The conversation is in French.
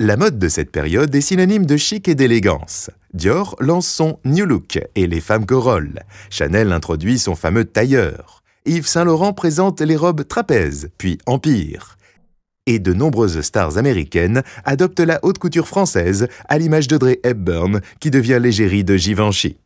La mode de cette période est synonyme de chic et d'élégance. Dior lance son New Look et les femmes corollent. Chanel introduit son fameux tailleur. Yves Saint-Laurent présente les robes trapèzes, puis empire. Et de nombreuses stars américaines adoptent la haute couture française à l'image d'Audrey Hepburn qui devient l'égérie de Givenchy.